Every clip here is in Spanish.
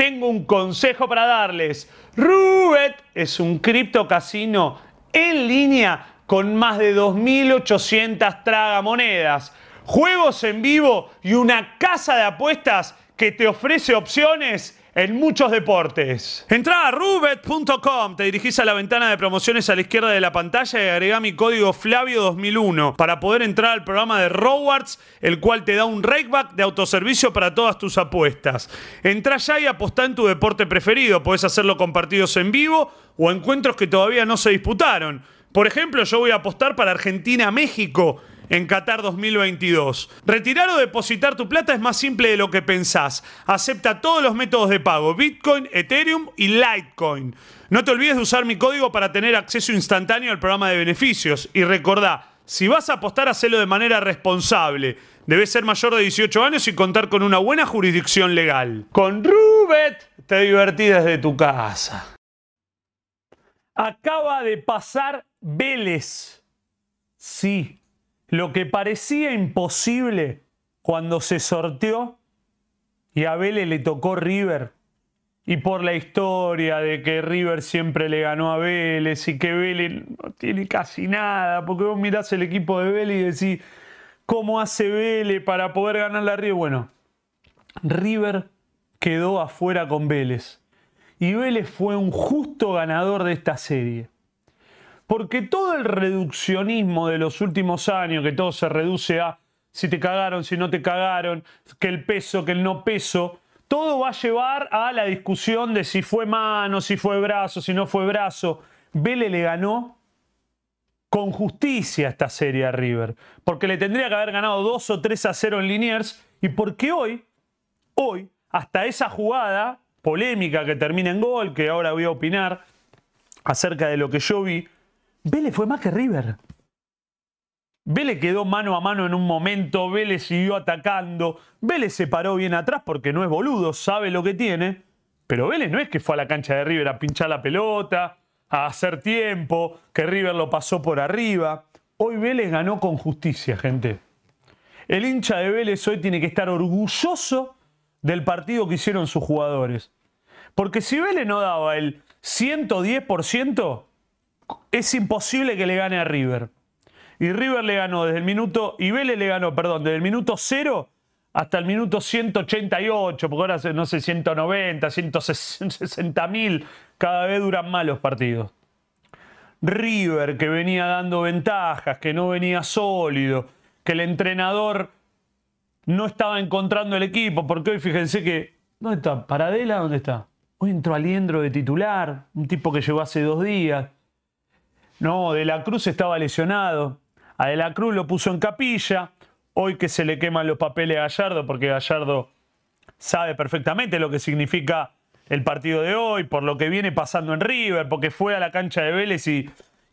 tengo un consejo para darles. Rubet es un criptocasino en línea con más de 2.800 tragamonedas, juegos en vivo y una casa de apuestas que te ofrece opciones en muchos deportes. Entrá a rubet.com, te dirigís a la ventana de promociones a la izquierda de la pantalla y agregá mi código Flavio2001 para poder entrar al programa de Rowards, el cual te da un rakeback de autoservicio para todas tus apuestas. Entrá ya y apostá en tu deporte preferido, podés hacerlo con partidos en vivo o encuentros que todavía no se disputaron. Por ejemplo, yo voy a apostar para Argentina-México en Qatar 2022. Retirar o depositar tu plata es más simple de lo que pensás. Acepta todos los métodos de pago, Bitcoin, Ethereum y Litecoin. No te olvides de usar mi código para tener acceso instantáneo al programa de beneficios. Y recordá, si vas a apostar, hacelo de manera responsable. Debes ser mayor de 18 años y contar con una buena jurisdicción legal. Con Rubet te divertí desde tu casa. Acaba de pasar Vélez. Sí, lo que parecía imposible cuando se sorteó y a Vélez le tocó River. Y por la historia de que River siempre le ganó a Vélez y que Vélez no tiene casi nada, porque vos mirás el equipo de Vélez y decís, ¿cómo hace Vélez para poder ganar la River? Bueno, River quedó afuera con Vélez. Y Vélez fue un justo ganador de esta serie. Porque todo el reduccionismo de los últimos años, que todo se reduce a si te cagaron, si no te cagaron, que el peso, que el no peso, todo va a llevar a la discusión de si fue mano, si fue brazo, si no fue brazo. Vélez le ganó con justicia esta serie a River, porque le tendría que haber ganado 2 o 3 a 0 en Liniers y porque hoy, hoy, hasta esa jugada polémica que termina en gol, que ahora voy a opinar acerca de lo que yo vi, Vélez fue más que River. Vélez quedó mano a mano en un momento, Vélez siguió atacando, Vélez se paró bien atrás porque no es boludo, sabe lo que tiene, pero Vélez no es que fue a la cancha de River a pinchar la pelota, a hacer tiempo, que River lo pasó por arriba. Hoy Vélez ganó con justicia, gente. El hincha de Vélez hoy tiene que estar orgulloso del partido que hicieron sus jugadores. Porque si Vélez no daba el 110%, es imposible que le gane a River. Y River le ganó desde el minuto, y Vélez le ganó, perdón, desde el minuto 0 hasta el minuto 188, porque ahora no sé, 190, 160 mil, cada vez duran más los partidos. River, que venía dando ventajas, que no venía sólido, que el entrenador no estaba encontrando el equipo, porque hoy fíjense que, ¿dónde está? ¿Paradela? ¿Dónde está? Hoy entró Aliendro de titular, un tipo que llegó hace dos días. No, De la Cruz estaba lesionado. A De la Cruz lo puso en capilla. Hoy que se le queman los papeles a Gallardo, porque Gallardo sabe perfectamente lo que significa el partido de hoy, por lo que viene pasando en River, porque fue a la cancha de Vélez y,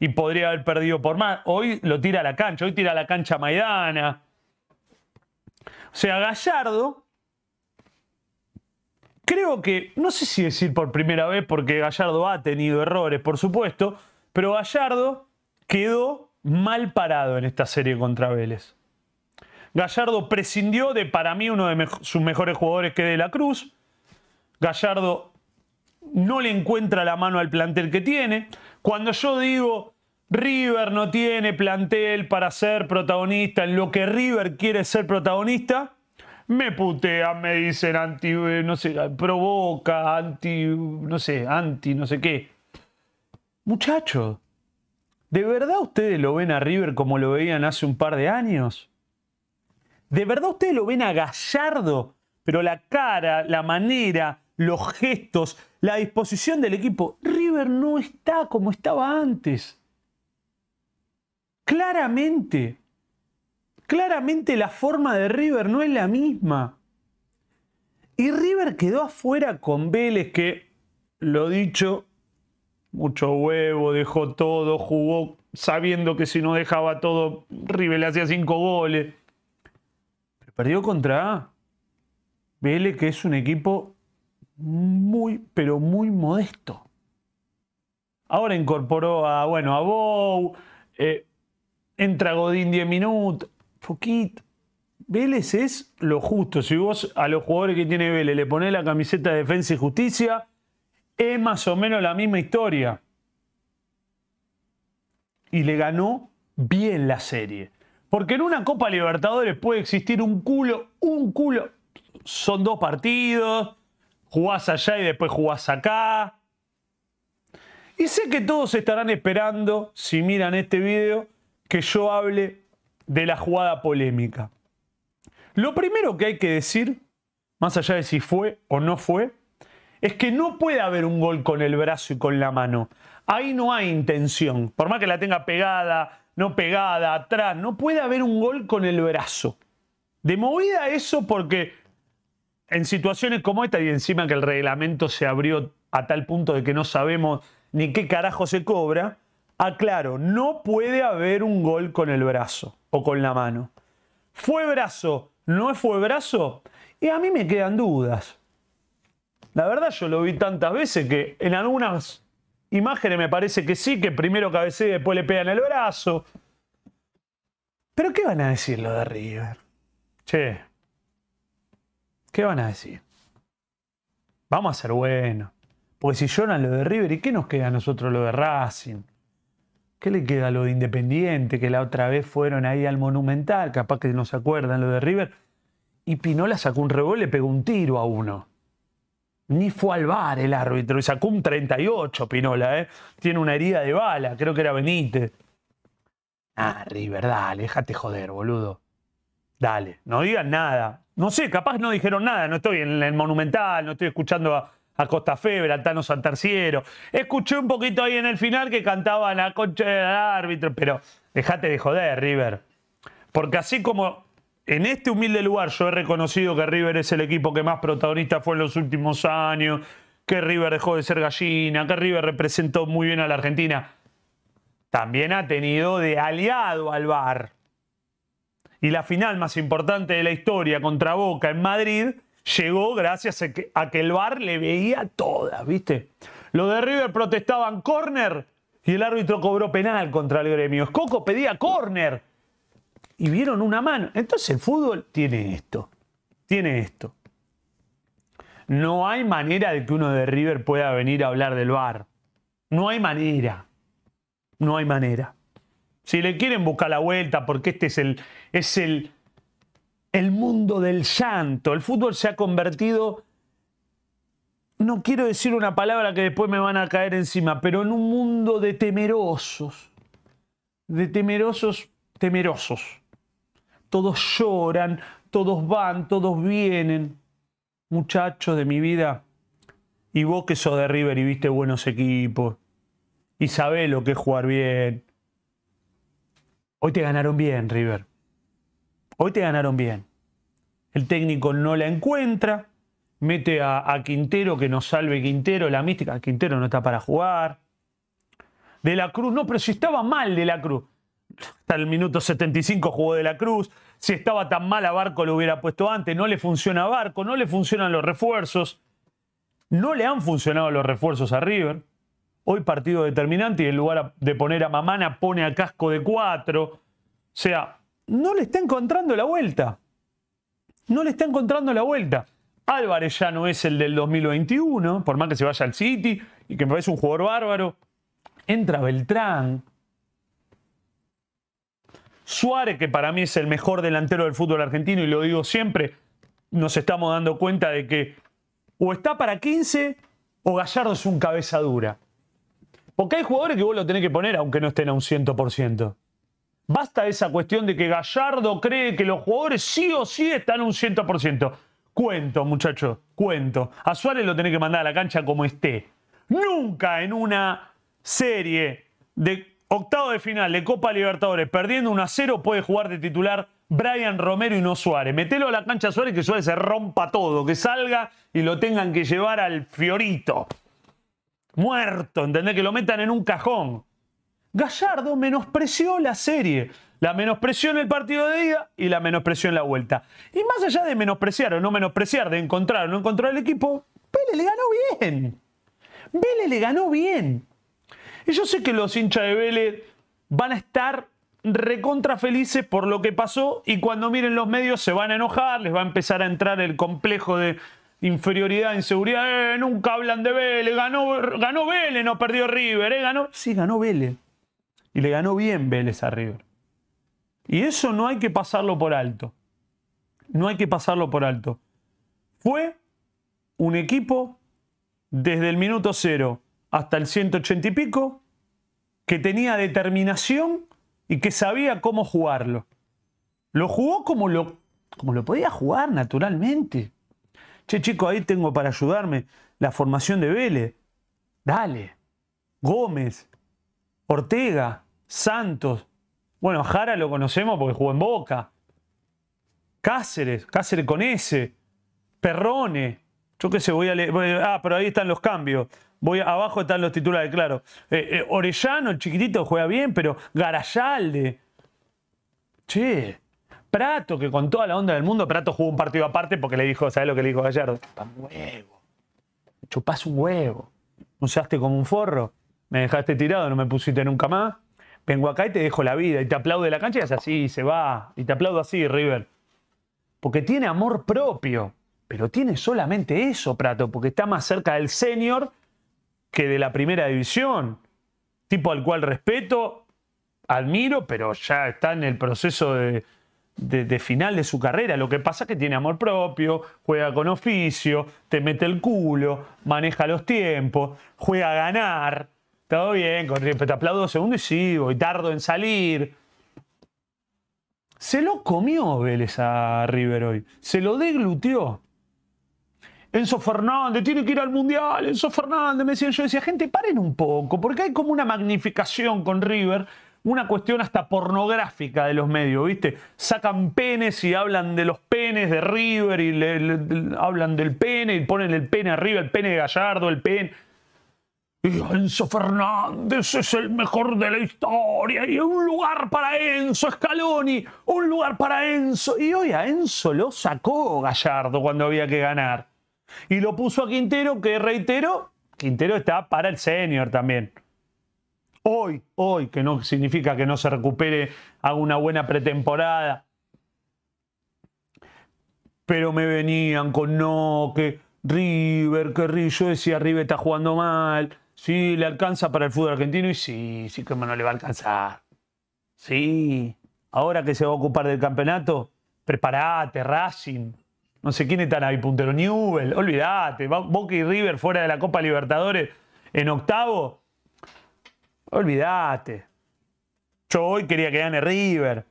podría haber perdido por más. Hoy lo tira a la cancha, hoy tira a la cancha Maidana. O sea, Gallardo, creo que, no sé si decir por primera vez, porque Gallardo ha tenido errores, por supuesto, pero Gallardo quedó mal parado en esta serie contra Vélez. Gallardo prescindió de, para mí, uno de sus mejores jugadores que de la Cruz. Gallardo no le encuentra la mano al plantel que tiene. Cuando yo digo River no tiene plantel para ser protagonista en lo que River quiere ser protagonista, me putean, me dicen anti, no sé, provoca, anti, no sé, anti, no sé qué. Muchachos, ¿de verdad ustedes lo ven a River como lo veían hace un par de años? ¿De verdad ustedes lo ven a Gallardo? Pero la cara, la manera, los gestos, la disposición del equipo. River no está como estaba antes. Claramente, claramente la forma de River no es la misma. Y River quedó afuera con Vélez, que, lo dicho, mucho huevo, dejó todo, jugó sabiendo que si no dejaba todo, River hacía cinco goles. perdió contra Vélez, que es un equipo muy, pero muy modesto. Ahora incorporó a, bueno, a Bow, eh, entra Godín 10 minutos, poquito. Vélez es lo justo. Si vos a los jugadores que tiene Vélez le ponés la camiseta de defensa y justicia, es más o menos la misma historia. Y le ganó bien la serie. Porque en una Copa Libertadores puede existir un culo, un culo. Son dos partidos, jugás allá y después jugás acá. Y sé que todos estarán esperando, si miran este video, que yo hable de la jugada polémica. Lo primero que hay que decir, más allá de si fue o no fue, es que no puede haber un gol con el brazo y con la mano. Ahí no hay intención. Por más que la tenga pegada, no pegada, atrás, no puede haber un gol con el brazo. De movida eso porque en situaciones como esta y encima que el reglamento se abrió a tal punto de que no sabemos ni qué carajo se cobra, aclaro, no puede haber un gol con el brazo o con la mano. ¿Fue brazo? ¿No fue brazo? Y a mí me quedan dudas. La verdad yo lo vi tantas veces que en algunas imágenes me parece que sí, que primero cabecea y después le pegan el brazo. Pero ¿qué van a decir lo de River? Che, ¿qué van a decir? Vamos a ser buenos. Porque si lloran lo de River, ¿y qué nos queda a nosotros lo de Racing? ¿Qué le queda a lo de Independiente? Que la otra vez fueron ahí al Monumental, capaz que no se acuerdan lo de River. Y Pinola sacó un revólver y le pegó un tiro a uno. Ni fue al bar el árbitro y sacó un 38 Pinola, ¿eh? Tiene una herida de bala, creo que era Benítez. Ah, River, dale, déjate joder, boludo. Dale, no digan nada. No sé, capaz no dijeron nada, no estoy en el Monumental, no estoy escuchando a, Costa Febra, a Tano Santarciero. Escuché un poquito ahí en el final que cantaban a concha del árbitro, pero déjate de joder, River. Porque así como en este humilde lugar yo he reconocido que River es el equipo que más protagonista fue en los últimos años, que River dejó de ser gallina, que River representó muy bien a la Argentina. También ha tenido de aliado al VAR. Y la final más importante de la historia contra Boca en Madrid llegó gracias a que, el VAR le veía todas, ¿viste? Los de River protestaban Corner y el árbitro cobró penal contra el gremio. Coco pedía córner y vieron una mano. Entonces el fútbol tiene esto, tiene esto. No hay manera de que uno de River pueda venir a hablar del bar. No hay manera. No hay manera. Si le quieren buscar la vuelta, porque este es el, es el, el mundo del llanto. El fútbol se ha convertido, no quiero decir una palabra que después me van a caer encima, pero en un mundo de temerosos. De temerosos, temerosos todos lloran, todos van, todos vienen. Muchachos de mi vida, y vos que sos de River y viste buenos equipos, y sabés lo que es jugar bien. Hoy te ganaron bien, River. Hoy te ganaron bien. El técnico no la encuentra, mete a, a Quintero que nos salve Quintero, la mística, Quintero no está para jugar. De la Cruz, no, pero si estaba mal De la Cruz hasta el minuto 75 jugó de la Cruz. Si estaba tan mal a Barco lo hubiera puesto antes. No le funciona a Barco, no le funcionan los refuerzos. No le han funcionado los refuerzos a River. Hoy partido determinante y en lugar de poner a Mamana pone a Casco de cuatro. O sea, no le está encontrando la vuelta. No le está encontrando la vuelta. Álvarez ya no es el del 2021, por más que se vaya al City y que me parece un jugador bárbaro. Entra Beltrán, Suárez, que para mí es el mejor delantero del fútbol argentino y lo digo siempre, nos estamos dando cuenta de que o está para 15 o Gallardo es un cabeza dura. Porque hay jugadores que vos lo tenés que poner aunque no estén a un 100%. Basta esa cuestión de que Gallardo cree que los jugadores sí o sí están a un 100%. Cuento, muchachos, cuento. A Suárez lo tenés que mandar a la cancha como esté. Nunca en una serie de Octavo de final de Copa Libertadores, perdiendo 1 a 0, puede jugar de titular Brian Romero y no Suárez. Metelo a la cancha Suárez que Suárez se rompa todo, que salga y lo tengan que llevar al Fiorito. Muerto, ¿entendés? Que lo metan en un cajón. Gallardo menospreció la serie. La menospreció en el partido de día y la menospreció en la vuelta. Y más allá de menospreciar o no menospreciar, de encontrar o no encontrar el equipo, Vélez le ganó bien. Vélez le ganó bien. Y yo sé que los hinchas de Vélez van a estar recontra felices por lo que pasó y cuando miren los medios se van a enojar, les va a empezar a entrar el complejo de inferioridad, inseguridad, eh, nunca hablan de Vélez, ganó, Vélez, no perdió River, eh, ganó, sí, ganó Vélez. Y le ganó bien Vélez a River. Y eso no hay que pasarlo por alto. No hay que pasarlo por alto. Fue un equipo desde el minuto cero hasta el 180 y pico, que tenía determinación y que sabía cómo jugarlo. Lo jugó como lo, como lo podía jugar naturalmente. Che, chico, ahí tengo para ayudarme la formación de Vélez. Dale. Gómez, Ortega, Santos. Bueno, Jara lo conocemos porque jugó en Boca. Cáceres, Cáceres con S. Perrone. Yo qué sé, voy a leer. Ah, pero ahí están los cambios. Voy abajo están los titulares, claro. Eh, eh, Orellano, el chiquitito, juega bien, pero Garayalde. Che. Prato, que con toda la onda del mundo, Prato jugó un partido aparte porque le dijo, ¿sabes lo que le dijo Gallardo? Chupas un huevo. Chupás un huevo. Usaste como un forro. Me dejaste tirado, no me pusiste nunca más. Vengo acá y te dejo la vida. Y te aplaude la cancha y es así, se va. Y te aplaudo así, River. Porque tiene amor propio. Pero tiene solamente eso, Prato, porque está más cerca del senior que de la primera división, tipo al cual respeto, admiro, pero ya está en el proceso de, final de su carrera. Lo que pasa es que tiene amor propio, juega con oficio, te mete el culo, maneja los tiempos, juega a ganar. Todo bien, con te aplaudo segundo y sigo, y tardo en salir. Se lo comió Vélez a Rivero hoy, se lo deglutió. Enzo Fernández, tiene que ir al Mundial, Enzo Fernández, me decían, yo decía, gente, paren un poco, porque hay como una magnificación con River, una cuestión hasta pornográfica de los medios, ¿viste? Sacan penes y hablan de los penes de River y le, hablan del pene y ponen el pene arriba, el pene de Gallardo, el pene... Y Enzo Fernández es el mejor de la historia y un lugar para Enzo Scaloni, un lugar para Enzo. Y hoy a Enzo lo sacó Gallardo cuando había que ganar. Y lo puso a Quintero, que reitero, Quintero está para el senior también. Hoy, hoy, que no significa que no se recupere haga una buena pretemporada. Pero me venían con no, que River, que River, yo decía River está jugando mal. Sí, le alcanza para el fútbol argentino y sí, sí que no le va a alcanzar. Sí, ahora que se va a ocupar del campeonato, prepárate, Racing. No sé quién están ahí, puntero Newell, olvídate, Boca y River fuera de la Copa Libertadores en octavo. Olvídate. Yo hoy quería que gane River,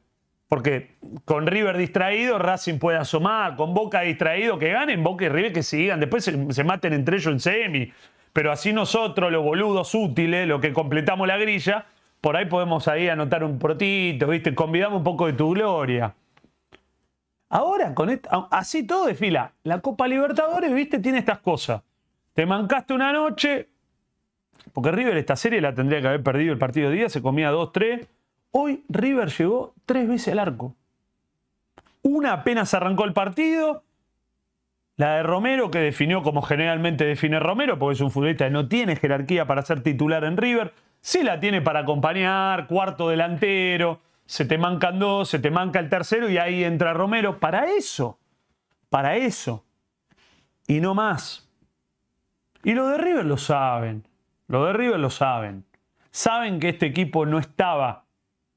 porque con River distraído Racing puede asomar, con Boca distraído que ganen, Boca y River que sigan, después se, maten entre ellos en semi. Pero así nosotros, los boludos útiles, los que completamos la grilla, por ahí podemos ahí anotar un protito, ¿viste? Convidamos un poco de tu gloria. Ahora, con así todo desfila. La Copa Libertadores, viste, tiene estas cosas. Te mancaste una noche, porque River esta serie la tendría que haber perdido el partido de día, se comía 2-3. Hoy River llegó tres veces al arco. Una apenas arrancó el partido, la de Romero, que definió como generalmente define Romero, porque es un futbolista que no tiene jerarquía para ser titular en River. Sí la tiene para acompañar, cuarto delantero, se te mancan dos, se te manca el tercero y ahí entra Romero. Para eso, para eso. Y no más. Y los de River lo saben, los de River lo saben. Saben que este equipo no estaba.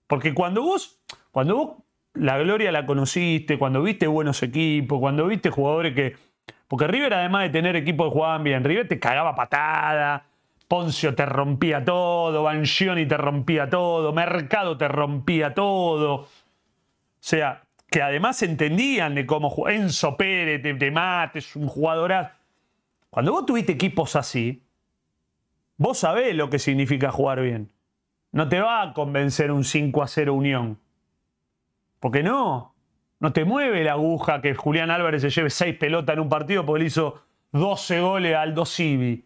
Porque cuando vos, cuando vos la gloria la conociste, cuando viste buenos equipos, cuando viste jugadores que... Porque River además de tener equipos que jugaban bien, River te cagaba patada, Poncio te rompía todo, y te rompía todo, Mercado te rompía todo. O sea, que además entendían de cómo Enzo Pérez, te, mates, un jugador... Cuando vos tuviste equipos así, vos sabés lo que significa jugar bien. No te va a convencer un 5 a 0 Unión. Porque no. No te mueve la aguja que Julián Álvarez se lleve seis pelotas en un partido porque le hizo 12 goles al Dosivi.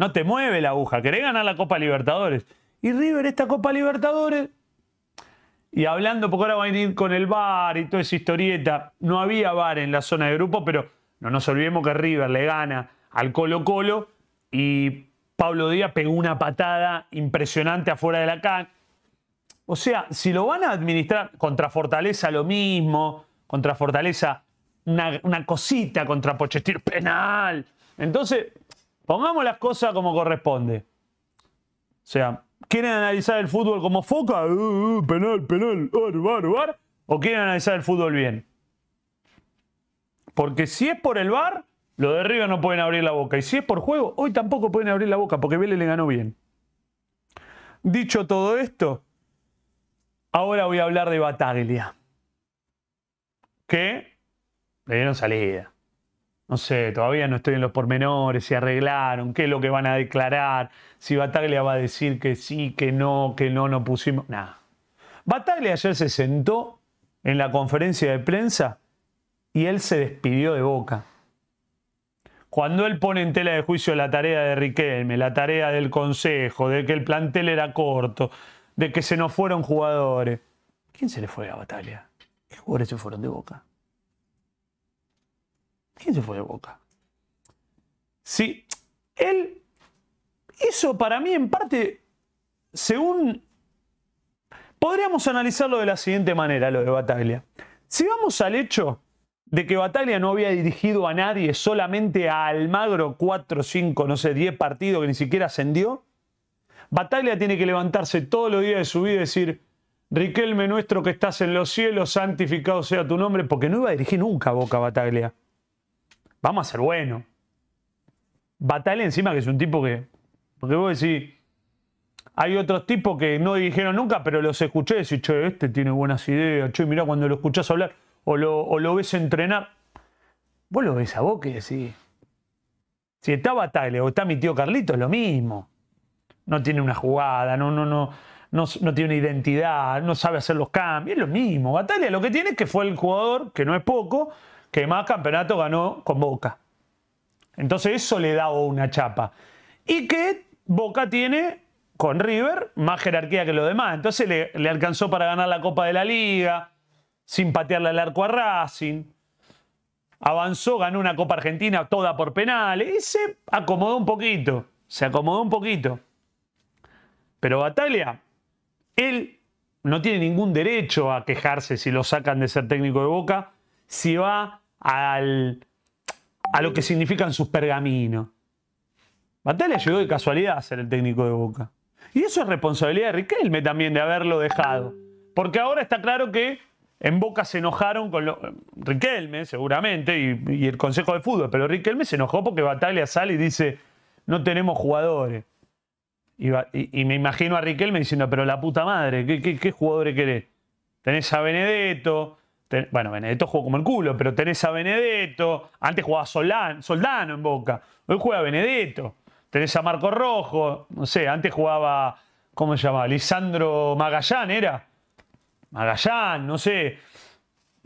No te mueve la aguja, querés ganar la Copa Libertadores. Y River, esta Copa Libertadores, y hablando, porque ahora va a venir con el Bar y toda esa historieta, no había Bar en la zona de grupo, pero no nos olvidemos que River le gana al Colo Colo y Pablo Díaz pegó una patada impresionante afuera de la can, O sea, si lo van a administrar contra Fortaleza lo mismo, contra Fortaleza una, una cosita, contra Pochettino penal. Entonces, Pongamos las cosas como corresponde. O sea, ¿quieren analizar el fútbol como foca? Uh, uh, penal, penal, bar, bar, bar. ¿O quieren analizar el fútbol bien? Porque si es por el bar, los de River no pueden abrir la boca. Y si es por juego, hoy tampoco pueden abrir la boca porque Vélez le ganó bien. Dicho todo esto, ahora voy a hablar de Bataglia. Que le dieron salida no sé, todavía no estoy en los pormenores, si arreglaron, qué es lo que van a declarar, si Bataglia va a decir que sí, que no, que no, no pusimos, nada. Bataglia ayer se sentó en la conferencia de prensa y él se despidió de boca. Cuando él pone en tela de juicio la tarea de Riquelme, la tarea del Consejo, de que el plantel era corto, de que se nos fueron jugadores, ¿quién se le fue a Bataglia? ¿Qué jugadores se fueron de boca? ¿Quién se fue de Boca? Sí, él hizo para mí en parte, según... Podríamos analizarlo de la siguiente manera, lo de Bataglia. Si vamos al hecho de que Bataglia no había dirigido a nadie, solamente a Almagro 4, 5, no sé, 10 partidos que ni siquiera ascendió, Bataglia tiene que levantarse todos los días de su vida y decir, Riquelme nuestro que estás en los cielos, santificado sea tu nombre, porque no iba a dirigir nunca a Boca Bataglia vamos a ser buenos. Batale encima que es un tipo que. Porque vos decís. Hay otros tipos que no dijeron nunca, pero los escuché y decís, che, este tiene buenas ideas, che, mirá cuando lo escuchás hablar o lo, ves entrenar. Vos lo ves a vos que decís. Si está Batale o está mi tío Carlito, es lo mismo. No tiene una jugada, no, no, no, no, no tiene una identidad, no sabe hacer los cambios, es lo mismo. Batale lo que tiene es que fue el jugador, que no es poco, que más campeonato ganó con Boca. Entonces eso le da una chapa. Y que Boca tiene con River más jerarquía que lo demás. Entonces le, alcanzó para ganar la Copa de la Liga, sin patearle al arco a Racing. Avanzó, ganó una Copa Argentina toda por penales y se acomodó un poquito. Se acomodó un poquito. Pero Batalla, él no tiene ningún derecho a quejarse si lo sacan de ser técnico de Boca, si va a lo que significan sus pergaminos. Batalla llegó de casualidad a ser el técnico de Boca. Y eso es responsabilidad de Riquelme también de haberlo dejado. Porque ahora está claro que en Boca se enojaron con lo, Riquelme, seguramente, y, el Consejo de Fútbol, pero Riquelme se enojó porque Batalla sale y dice, no tenemos jugadores. Y, me imagino a Riquelme diciendo, pero la puta madre, ¿qué, qué, qué jugadores querés? Tenés a Benedetto, bueno, Benedetto jugó como el culo, pero tenés a Benedetto. Antes jugaba Solán, Soldano en Boca. Hoy juega Benedetto. Tenés a Marco Rojo. No sé, antes jugaba. ¿Cómo se llamaba? Lisandro Magallán era. Magallán, no sé.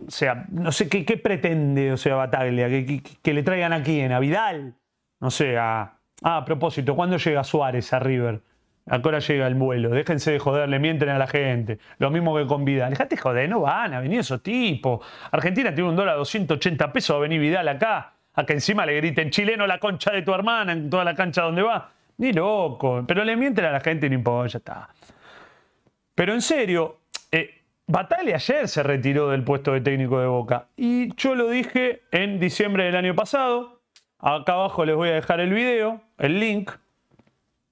O sea, no sé qué, pretende, o sea, Bataglia, que, le traigan aquí en a Vidal, no sé, a... Ah, a propósito, ¿cuándo llega Suárez a River? Ahora llega el vuelo, déjense de joder, le mienten a la gente. Lo mismo que con Vidal. Dejate joder, no van a venir esos tipos. Argentina tiene un dólar a 280 pesos, a venir Vidal acá, a que encima le griten chileno la concha de tu hermana en toda la cancha donde va. Ni loco, pero le mienten a la gente y importa, ya está. Pero en serio, eh, Batale ayer se retiró del puesto de técnico de Boca. Y yo lo dije en diciembre del año pasado. Acá abajo les voy a dejar el video, el link,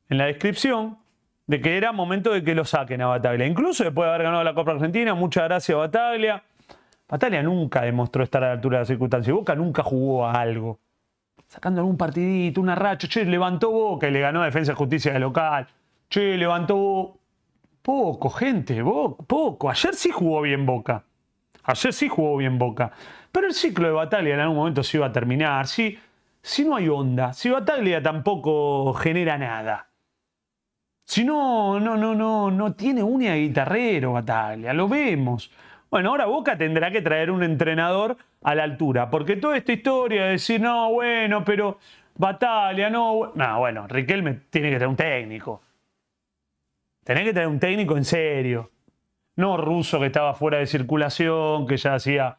en la descripción de que era momento de que lo saquen a Bataglia. Incluso después de haber ganado la Copa Argentina, muchas gracias a Bataglia. Bataglia nunca demostró estar a la altura de las circunstancias. Boca nunca jugó a algo. Sacando algún partidito, una racha. Che, levantó Boca y le ganó a Defensa y Justicia de local. Che, levantó Poco, gente, poco. Ayer sí jugó bien Boca. Ayer sí jugó bien Boca. Pero el ciclo de Bataglia en algún momento se iba a terminar. si no hay onda, si Bataglia tampoco genera nada. Si no, no, no, no, no tiene un guitarrero Bataglia, lo vemos. Bueno, ahora Boca tendrá que traer un entrenador a la altura, porque toda esta historia de decir, no, bueno, pero Bataglia, no, no, bueno, Riquelme tiene que traer un técnico. Tiene que traer un técnico en serio. No ruso que estaba fuera de circulación, que ya hacía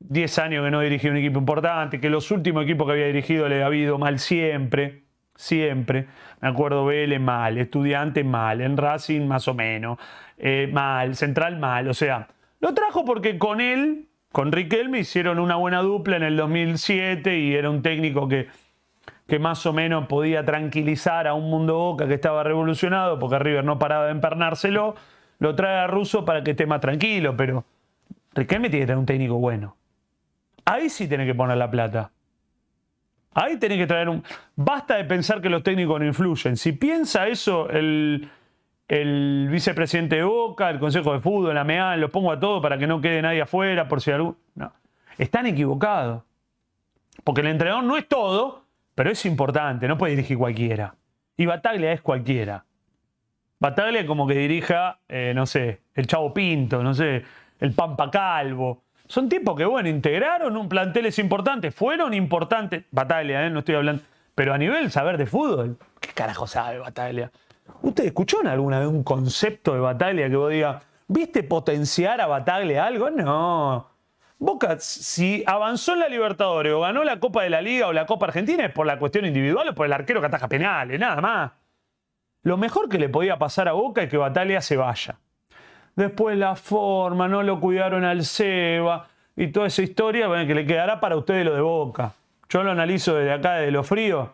10 años que no dirigía un equipo importante, que los últimos equipos que había dirigido le había ido mal siempre siempre. Me acuerdo Vélez mal, Estudiante mal, en Racing más o menos, eh, mal, Central mal. O sea, lo trajo porque con él, con Riquelme, hicieron una buena dupla en el 2007 y era un técnico que, que más o menos podía tranquilizar a un mundo boca que estaba revolucionado porque River no paraba de empernárselo. Lo trae a Russo para que esté más tranquilo, pero Riquelme tiene que tener un técnico bueno. Ahí sí tiene que poner la plata. Ahí tenés que traer un... Basta de pensar que los técnicos no influyen. Si piensa eso el, vicepresidente de Boca, el Consejo de Fútbol, la MEA, lo pongo a todo para que no quede nadie afuera por si algún... No. Están equivocados. Porque el entrenador no es todo, pero es importante. No puede dirigir cualquiera. Y Bataglia es cualquiera. Bataglia como que dirija, eh, no sé, el Chavo Pinto, no sé, el Pampa Calvo. Son tipos que, bueno, integraron un plantel es importante, fueron importantes. Bataglia, ¿eh? no estoy hablando. Pero a nivel saber de fútbol, ¿qué carajo sabe Bataglia? ¿Usted escuchó alguna vez un concepto de Bataglia que vos digas, ¿viste potenciar a Bataglia algo? No. Boca, si avanzó en la Libertadores o ganó la Copa de la Liga o la Copa Argentina es por la cuestión individual o por el arquero que ataja penales, nada más. Lo mejor que le podía pasar a Boca es que Bataglia se vaya después la forma, no lo cuidaron al Seba y toda esa historia que le quedará para ustedes lo de Boca. Yo lo analizo desde acá, desde lo frío.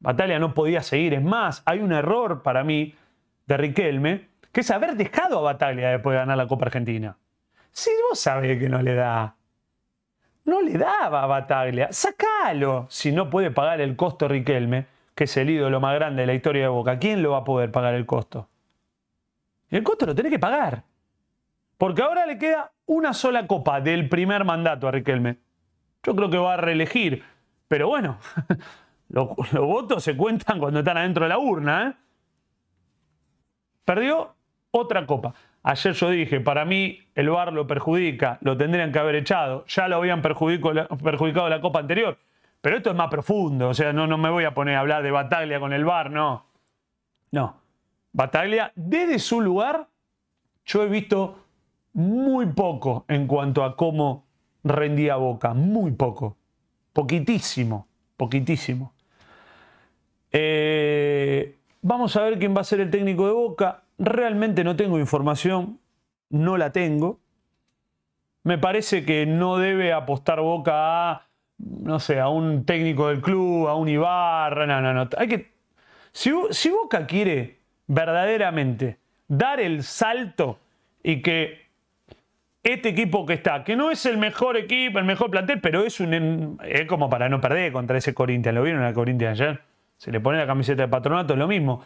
Batalla no podía seguir. Es más, hay un error para mí de Riquelme, que es haber dejado a Bataglia después de ganar la Copa Argentina. Si vos sabés que no le da, no le daba a Bataglia. Sacalo. Si no puede pagar el costo Riquelme, que es el ídolo más grande de la historia de Boca, ¿quién lo va a poder pagar el costo? El costo lo tiene que pagar. Porque ahora le queda una sola copa del primer mandato a Riquelme. Yo creo que va a reelegir. Pero bueno, los, votos se cuentan cuando están adentro de la urna. ¿eh? Perdió otra copa. Ayer yo dije, para mí el bar lo perjudica, lo tendrían que haber echado, ya lo habían perjudicado la copa anterior. Pero esto es más profundo, o sea, no, no me voy a poner a hablar de Bataglia con el bar, no. No. Bataglia, desde su lugar, yo he visto muy poco en cuanto a cómo rendía Boca, muy poco, poquitísimo, poquitísimo. Eh, vamos a ver quién va a ser el técnico de Boca. Realmente no tengo información, no la tengo. Me parece que no debe apostar Boca a, no sé, a un técnico del club, a un Ibarra, no, no, no. Hay que, si, si Boca quiere verdaderamente dar el salto y que este equipo que está, que no es el mejor equipo, el mejor plantel, pero es un es como para no perder contra ese Corinthians. ¿Lo vieron al Corinthians ayer? Se le pone la camiseta de patronato, es lo mismo.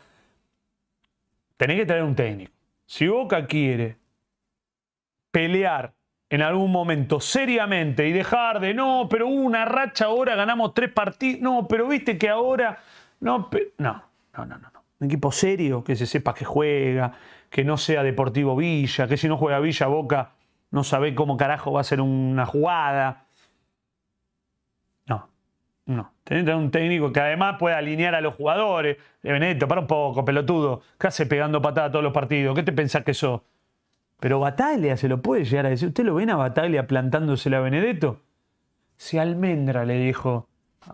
Tenés que traer un técnico. Si Boca quiere pelear en algún momento seriamente y dejar de, no, pero una racha ahora, ganamos tres partidos, no, pero viste que ahora, no, no, no, no, no. Un equipo serio, que se sepa que juega, que no sea Deportivo Villa, que si no juega Villa Boca no sabe cómo carajo va a ser una jugada. No, no. Tenés tener un técnico que además pueda alinear a los jugadores. Eh, Benedetto, para un poco, pelotudo. ¿Qué hace pegando patada todos los partidos? ¿Qué te pensás que eso? Pero Bataglia se lo puede llegar a decir. ¿Usted lo ven a Bataglia plantándosela a Benedetto? Si Almendra le dijo,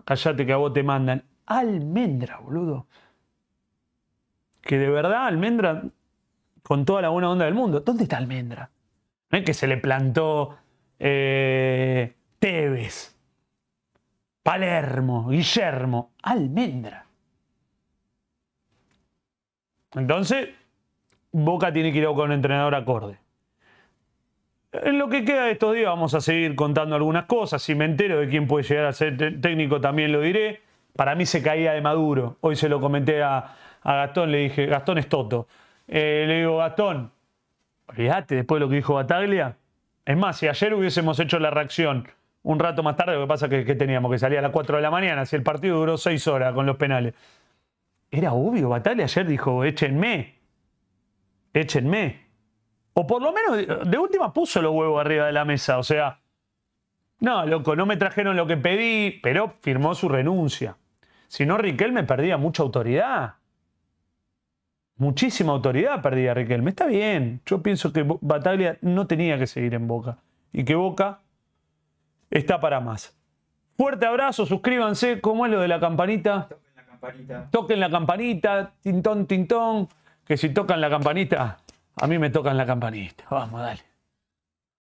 Cállate que a vos te mandan. Almendra, boludo. Que de verdad Almendra, con toda la buena onda del mundo, ¿dónde está Almendra? ¿Eh? que se le plantó eh, Tevez, Palermo, Guillermo, Almendra. Entonces, Boca tiene que ir a un entrenador acorde. En lo que queda de estos días vamos a seguir contando algunas cosas. Si me entero de quién puede llegar a ser técnico también lo diré. Para mí se caía de Maduro. Hoy se lo comenté a, Gastón, le dije, Gastón es Toto. Eh, le digo, Gastón, Fíjate, después de lo que dijo Bataglia. Es más, si ayer hubiésemos hecho la reacción un rato más tarde, lo que pasa es que, teníamos que salir a las 4 de la mañana, si el partido duró 6 horas con los penales. Era obvio, Bataglia ayer dijo, échenme, échenme. O por lo menos, de última puso los huevos arriba de la mesa, o sea, no, loco, no me trajeron lo que pedí, pero firmó su renuncia. Si no, Riquel me perdía mucha autoridad muchísima autoridad perdida Riquelme. Está bien, yo pienso que Bataglia no tenía que seguir en Boca y que Boca está para más. Fuerte abrazo, suscríbanse, ¿cómo es lo de la campanita? Toquen la campanita. Toquen la campanita, tintón, tintón, que si tocan la campanita, a mí me tocan la campanita. Vamos, dale.